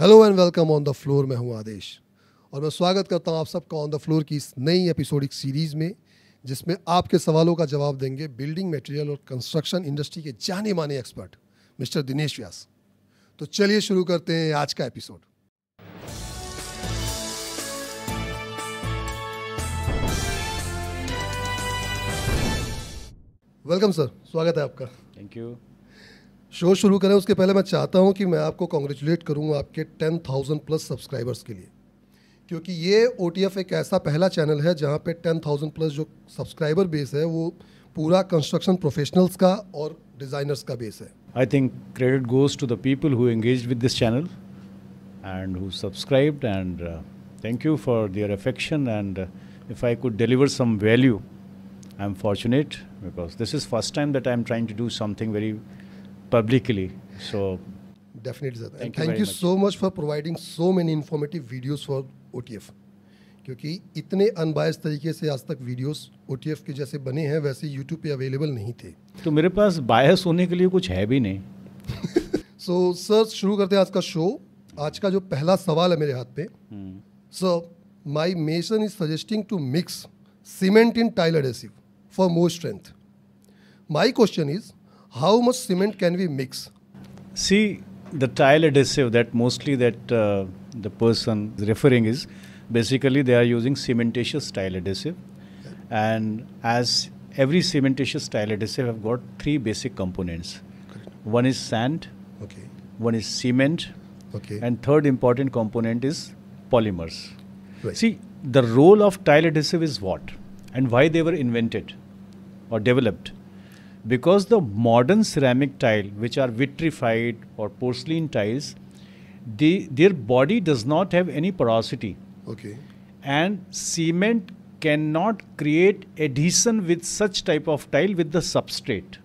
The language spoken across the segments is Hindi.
Hello and welcome on the floor मैं हूं आदेश और मैं स्वागत करता हूं आप सबका ऑन द फ्लोर की इस नई एपिसोडिक सीरीज़ में जिसमें आपके सवालों का जवाब देंगे बिल्डिंग मटेरियल और कंस्ट्रक्शन इंडस्ट्री के जाने माने एक्सपर्ट मिस्टर दिनेश व्यास तो चलिए शुरू करते हैं आज का एपिसोड वेलकम सर स्वागत है आपका थैंक यू शो शुरू करें उसके पहले मैं चाहता हूं कि मैं आपको कॉन्ग्रेचुलेट करूं आपके 10,000 प्लस सब्सक्राइबर्स के लिए क्योंकि ये ओ एक ऐसा पहला चैनल है जहां पे 10,000 प्लस जो सब्सक्राइबर बेस है वो पूरा कंस्ट्रक्शन प्रोफेशनल्स का और डिज़ाइनर्स का बेस है I think credit goes to the people who engage with this channel and who subscribed and you for their affection and if I could deliver some value I am fortunate because this is first time that I am trying to do something very publicly. So definitely, sir. Thank and thank you, much. so much for providing so many informative videos for OTF. क्योंकि इतने अनबायस तरीके से आज तक वीडियोस ओ के जैसे बने हैं वैसे यूट्यूब पे अवेलेबल नहीं थे तो मेरे पास बायस होने के लिए कुछ है भी नहीं सो सर शुरू करते हैं आज का शो आज का जो पहला सवाल है मेरे हाथ पे sir my mason is suggesting to mix cement in tile adhesive for more strength my question is how much cement can we mix? See, the tile adhesive that mostly that uh, the person is referring is basically they are using cementitious tile adhesive and as every cementitious tile adhesive have got three basic components Correct. one is sand okay one is cement okay and third important component is polymers right. see the role of tile adhesive is what and why they were invented or developed because the modern ceramic tile which are vitrified or porcelain tiles the their body does not have any porosity okay and cement cannot create adhesion with such type of tile with the substrate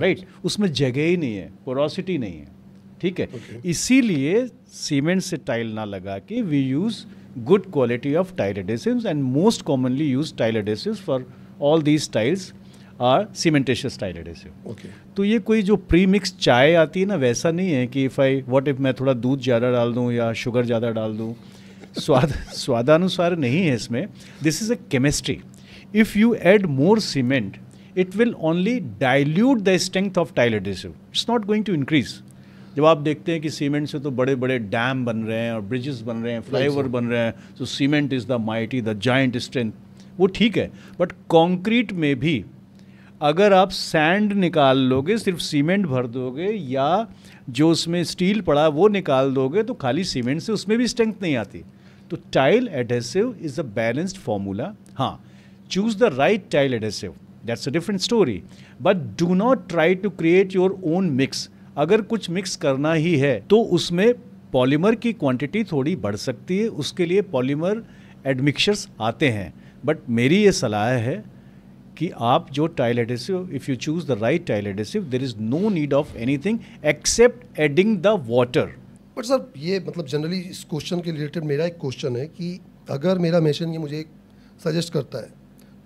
right right? उसमें जगह ही नहीं है पोरोसिटी नहीं है ठीक है okay. इसीलिए सीमेंट से टाइल ना लगा के we use good quality of tile adhesives and most commonly use tile adhesives for all these tiles are cementitious tile adhesive okay तो ये कोई जो प्री मिक्स चाय आती है ना वैसा नहीं है कि इफ़ आई वॉट इफ़ मैं थोड़ा दूध ज़्यादा डाल दूँ या शुगर ज़्यादा डाल दूँ स्वाद स्वादानुसार नहीं है इसमें this is a chemistry if you add more cement it will only dilute the strength of tile adhesive it's not going to increase जब आप देखते हैं कि सीमेंट से तो बड़े बड़े डैम बन रहे हैं और ब्रिजेस बन रहे हैं फ्लाईओवर बन रहे हैं तो cement is the mighty the giant strength वो ठीक है बट कॉन्क्रीट में भी अगर आप सैंड निकाल लोगे सिर्फ सीमेंट भर दोगे या जो उसमें स्टील पड़ा वो निकाल दोगे तो खाली सीमेंट से उसमें भी स्ट्रेंथ नहीं आती तो tile adhesive is a balanced formula हाँ choose the right tile adhesive that's a different story but do not try to create your own mix अगर कुछ मिक्स करना ही है तो उसमें पॉलीमर की क्वांटिटी थोड़ी बढ़ सकती है उसके लिए पॉलीमर एडमिक्सर्स आते हैं बट मेरी ये सलाह है कि आप जो tile adhesive if you choose the right tile adhesive there is no need of anything except adding the water but sir ये मतलब जनरली इस क्वेश्चन के रिलेटेड मेरा एक क्वेश्चन है कि अगर मेरा मेशन ये मुझे सजेस्ट करता है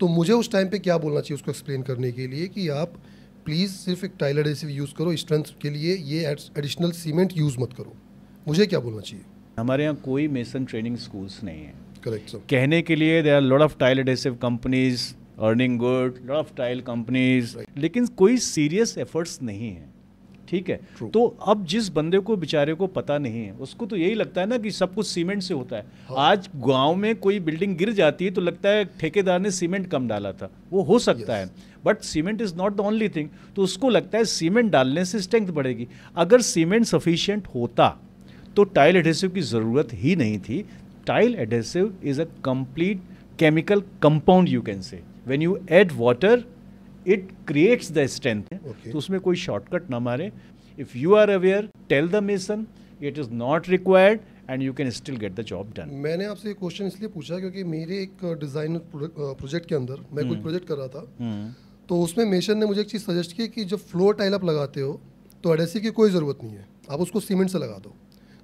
तो मुझे उस टाइम पे क्या बोलना चाहिए उसको एक्सप्लेन करने के लिए कि आप प्लीज़ सिर्फ एक टाइल एडेसिव यूज़ करो स्ट्रेंथ के लिए ये एडिशनल सीमेंट यूज़ मत करो मुझे क्या बोलना चाहिए हमारे यहाँ कोई मेसन ट्रेनिंग स्कूल्स नहीं है करेक्ट सर कहने के लिए they are lot of tile adhesive companies earning good lot of tile companies लेकिन कोई सीरियस एफर्ट्स नहीं है ठीक है True. तो अब जिस बंदे को बेचारे को पता नहीं है उसको तो यही लगता है ना कि सब कुछ सीमेंट से होता है हाँ। आज गांव में कोई बिल्डिंग गिर जाती है तो लगता है ठेकेदार ने सीमेंट कम डाला था वो हो सकता yes. है but cement is not the only thing तो उसको लगता है सीमेंट डालने से स्ट्रेंथ बढ़ेगी अगर सीमेंट सफिशियंट होता तो टाइल एडहेसिव की ज़रूरत ही नहीं थी tile adhesive is a complete chemical compound you can say when you add water it creates the strength तो उसमें कोई शॉर्टकट ना मारे if you are aware tell the mason it is not required and you can still get the job done मैंने आपसे ये क्वेश्चन इसलिए पूछा क्योंकि मेरे एक डिज़ाइन प्रोजेक्ट के अंदर मैं hmm. कुछ प्रोजेक्ट हम्म। कर रहा था hmm. तो उसमें मेशन ने मुझे एक चीज़ सजेस्ट की कि जब फ्लोर टाइल आप लगाते हो तो एडेसी की कोई ज़रूरत नहीं है आप उसको सीमेंट से लगा दो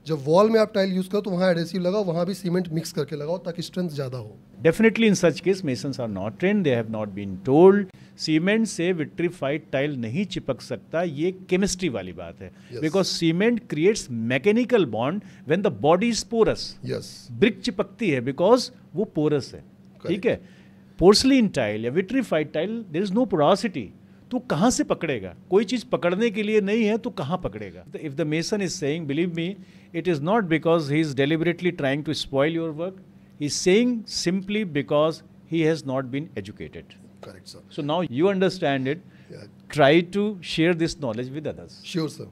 जब वॉल में आप टाइल यूज़ करो तो वहाँ एडेसिव लगाओ वहाँ भी सीमेंट मिक्स करके लगाओ ताकि स्ट्रेंथ ज़्यादा हो definitely in such case mason are not train they have not been told cement से विट्रीफाइड टाइल नहीं चिपक सकता ये केमिस्ट्री वाली बात है because cement creates mechanical bond when the body is porous yes brick चिपकती है बिकॉज वो पोरस है ठीक है पोर्सलिन टाइल या vitrified tile there is no porosity तो कहाँ से पकड़ेगा कोई चीज़ पकड़ने के लिए नहीं है तो कहाँ पकड़ेगा if the mason is saying believe me it is not because he is deliberately trying to spoil your work he is saying simply because he has not been educated correct sir so now you understand it yeah. try to share this knowledge with others sure sir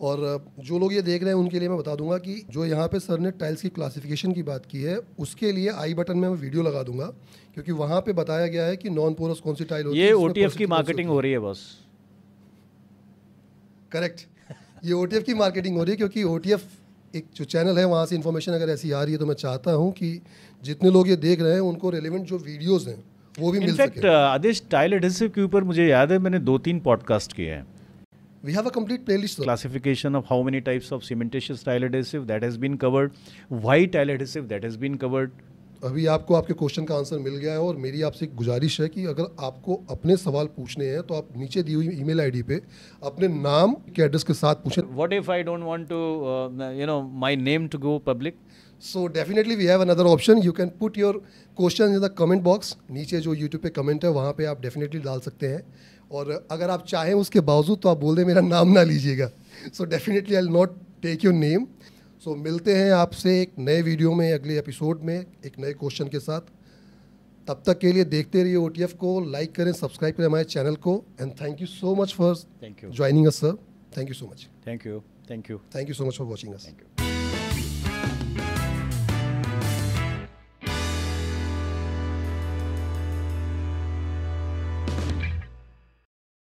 और जो लोग ये देख रहे हैं उनके लिए मैं बता दूंगा कि जो यहाँ पे सर ने टाइल्स की क्लासिफिकेशन की बात की है उसके लिए आई बटन में मैं वीडियो लगा दूंगा क्योंकि वहाँ पे बताया गया है कि नॉन पोरस कौन सी टाइल होती है ये की मार्केटिंग हो रही है बस करेक्ट ये ओ की मार्केटिंग हो रही है क्योंकि ओ एक जो चैनल है वहाँ से इन्फॉर्मेशन अगर ऐसी आ रही है तो मैं चाहता हूँ कि जितने लोग ये देख रहे हैं उनको रेलिवेंट जो वीडियोज़ हैं वो भी मिल सकते सके आदेश टाइल एडहेसिव के ऊपर मुझे याद है मैंने दो तीन पॉडकास्ट किए हैं we have a complete playlist. Though. Classification of how many types of cementitious tile adhesive that has been covered, why tile adhesive that has been covered. अभी आपको आपके क्वेश्चन का आंसर मिल गया है और मेरी आपसे गुजारिश है कि अगर आपको अपने सवाल पूछने हैं तो आप नीचे दी हुई ईमेल आईडी पे अपने नाम के एड्रेस के साथ पूछें what if I don't want to you know my name to go public so definitely we have another option you can put your question in the comment box नीचे जो यूट्यूब पे कमेंट है वहाँ पे आप डेफिनेटली डाल सकते हैं और अगर आप चाहें उसके बावजूद तो आप बोल दें मेरा नाम ना लीजिएगा so definitely I not take your name so मिलते हैं आपसे एक नए वीडियो में अगले एपिसोड में एक नए क्वेश्चन के साथ तब तक के लिए देखते रहिए ओ को लाइक करें सब्सक्राइब करें हमारे चैनल को and thank you so much for thank you joining us sir thank you so much thank you thank you thank you so much for watching us thank you